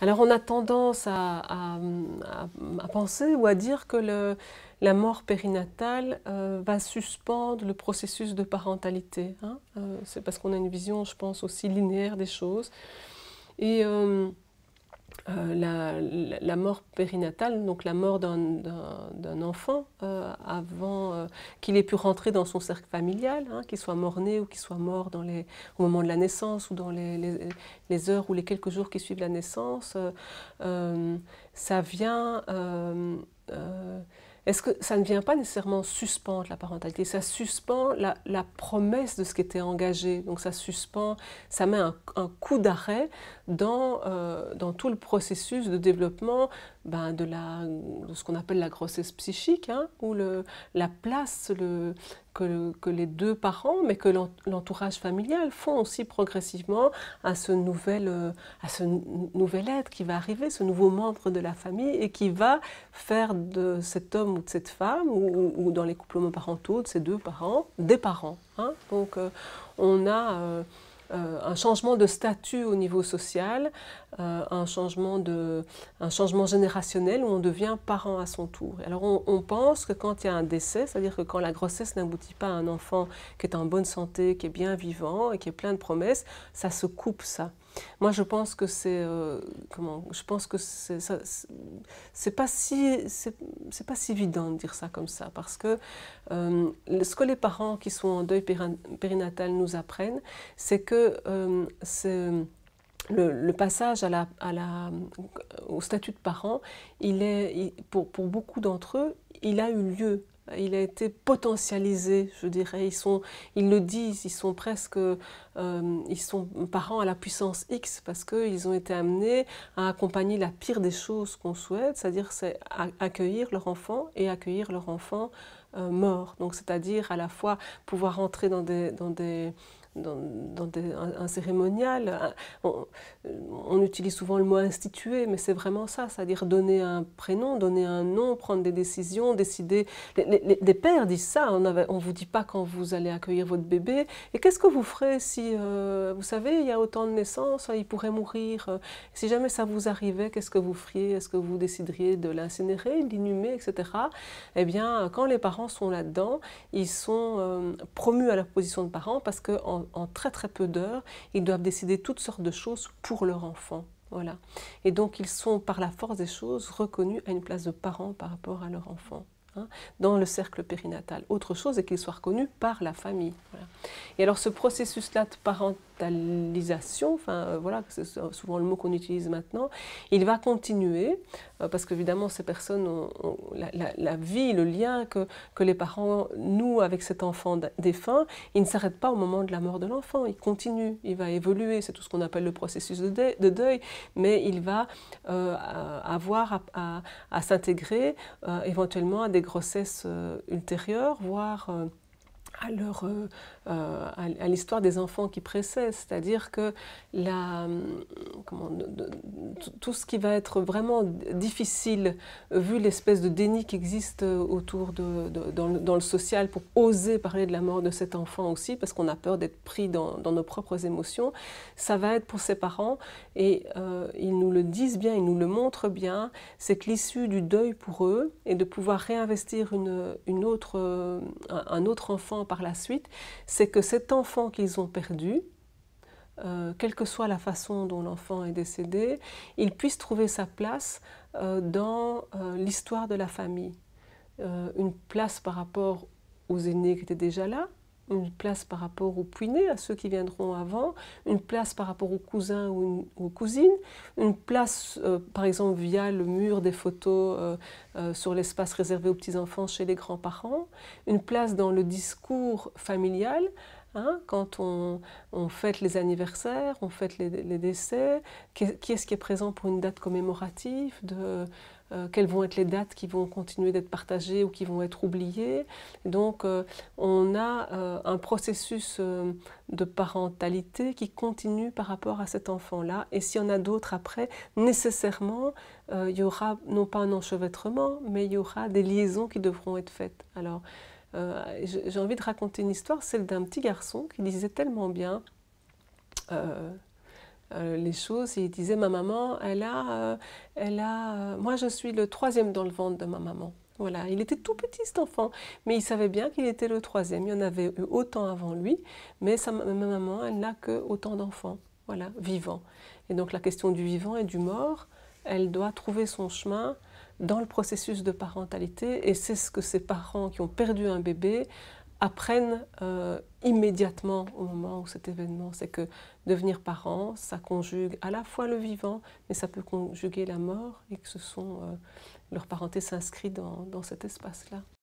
Alors on a tendance à, penser ou à dire que la mort périnatale euh, va suspendre le processus de parentalité. Hein. Euh, c'est parce qu'on a une vision, je pense, aussi linéaire des choses. Et euh, euh, la, mort périnatale, donc la mort d'un enfant euh, avant euh, qu'il ait pu rentrer dans son cercle familial, hein, qu'il soit mort-né ou qu'il soit mort dans les, au moment de la naissance ou dans les, les heures ou les quelques jours qui suivent la naissance, ça vient est-ce que ça ne vient pas nécessairement suspendre la parentalité Ça suspend la, promesse de ce qui était engagé. Donc ça suspend, ça met un, coup d'arrêt dans, euh, dans tout le processus de développement ben, de, la, ce qu'on appelle la grossesse psychique, hein, où le, la place le, que, que, les deux parents, mais que l'entourage familial font aussi progressivement à ce, nouvel, euh, à ce nouvel être qui va arriver, ce nouveau membre de la famille, et qui va faire de cet homme ou de cette femme, ou, dans les couples homoparentaux, de ces deux parents, des parents. Hein. Donc euh, on a... Euh, euh, un changement de statut au niveau social, euh, un, changement de, un changement générationnel où on devient parent à son tour. Alors on, on pense que quand il y a un décès, c'est-à-dire que quand la grossesse n'aboutit pas à un enfant qui est en bonne santé, qui est bien vivant et qui est plein de promesses, ça se coupe ça. Moi, je pense que c'est euh, comment Je pense que c'est c'est pas si c'est pas si évident de dire ça comme ça parce que euh, ce que les parents qui sont en deuil périnatal nous apprennent, c'est que euh, le, passage au statut de parent, il est, pour beaucoup d'entre eux, il a eu lieu il a été potentialisé, je dirais. Ils, le disent, ils sont presque, euh, ils sont parents à la puissance X parce qu'ils ont été amenés à accompagner la pire des choses qu'on souhaite, c'est-à-dire c'est accueillir leur enfant et accueillir leur enfant euh, mort. Donc c'est-à-dire à la fois pouvoir entrer dans des dans, un, cérémonial. On, utilise souvent le mot instituer, mais c'est vraiment ça, c'est-à-dire donner un prénom, donner un nom, prendre des décisions, décider. Les, pères disent ça, on ne on vous dit pas quand vous allez accueillir votre bébé, et qu'est-ce que vous ferez si, euh, vous savez, il y a autant de naissances, il pourrait mourir. Euh, si jamais ça vous arrivait, qu'est-ce que vous feriez Est-ce que vous décideriez de l'incinérer, l'inhumer, etc. Eh bien, quand les parents sont là-dedans, ils sont euh, promus à la position de parents parce que en très très peu d'heures, ils doivent décider toutes sortes de choses pour leur enfant. Voilà. Et donc ils sont par la force des choses reconnus à une place de parents par rapport à leur enfant. Hein, dans le cercle périnatal. Autre chose est qu'il soit reconnu par la famille. Et alors ce processus-là de parentalisation, enfin euh, voilà, c'est souvent le mot qu'on utilise maintenant, il va continuer euh, parce qu'évidemment ces personnes ont, la, vie, le lien que, que les parents nouent avec cet enfant défunt, il ne s'arrête pas au moment de la mort de l'enfant, il continue, il va évoluer, c'est tout ce qu'on appelle le processus de, deuil, mais il va euh, avoir à, à s'intégrer éventuellement à des grossesse euh, ultérieure, voire euh, à leur euh, euh, à, l'histoire des enfants qui précèdent, c'est-à-dire que la, hum, comment, tout ce qui va être vraiment difficile, vu l'espèce de déni qui existe euh, autour de, dans, le, social pour oser parler de la mort de cet enfant aussi, parce qu'on a peur d'être pris dans, nos propres émotions, ça va être pour ses parents et ils nous le disent bien, ils nous le montrent bien, c'est que l'issue du deuil pour eux est de pouvoir réinvestir une, une autre, un autre enfant par la suite, c'est que cet enfant qu'ils ont perdu, euh, quelle que soit la façon dont l'enfant est décédé, il puisse trouver sa place euh, dans euh, l'histoire de la famille. une place par rapport aux aînés qui étaient déjà là, une place par rapport aux puinés, à ceux qui viendront avant, une place par rapport aux cousins ou aux cousines, une place euh, par exemple via le mur des photos euh, euh, sur l'espace réservé aux petits-enfants chez les grands-parents, une place dans le discours familial. Hein, quand on, on, fête les anniversaires, on fête les, décès, qui, est-ce qui est présent pour une date commémorative de, euh, quelles vont être les dates qui vont continuer d'être partagées ou qui vont être oubliées. Donc euh, on a euh, un processus de parentalité qui continue par rapport à cet enfant-là. Et s'il y en a d'autres après, nécessairement, il y aura non pas un enchevêtrement, mais il y aura des liaisons qui devront être faites. Alors j'ai envie de raconter une histoire, celle d'un petit garçon qui disait tellement bien. Euh, les choses. il disait, ma maman, elle a, euh, elle a, euh, moi je suis le troisième dans le ventre de ma maman. Voilà, il était tout petit cet enfant, mais il savait bien qu'il était le troisième. Il y en avait eu autant avant lui, mais sa, ma maman, elle n'a que autant d'enfants, voilà, vivants. Et donc la question du vivant et du mort, elle doit trouver son chemin dans le processus de parentalité, et c'est ce que ces parents qui ont perdu un bébé apprennent euh, immédiatement au moment où cet événement. C'est que devenir parent, ça conjugue à la fois le vivant, mais ça peut conjuguer la mort, et que ce sont, euh, leur parenté s'inscrit dans cet espace-là.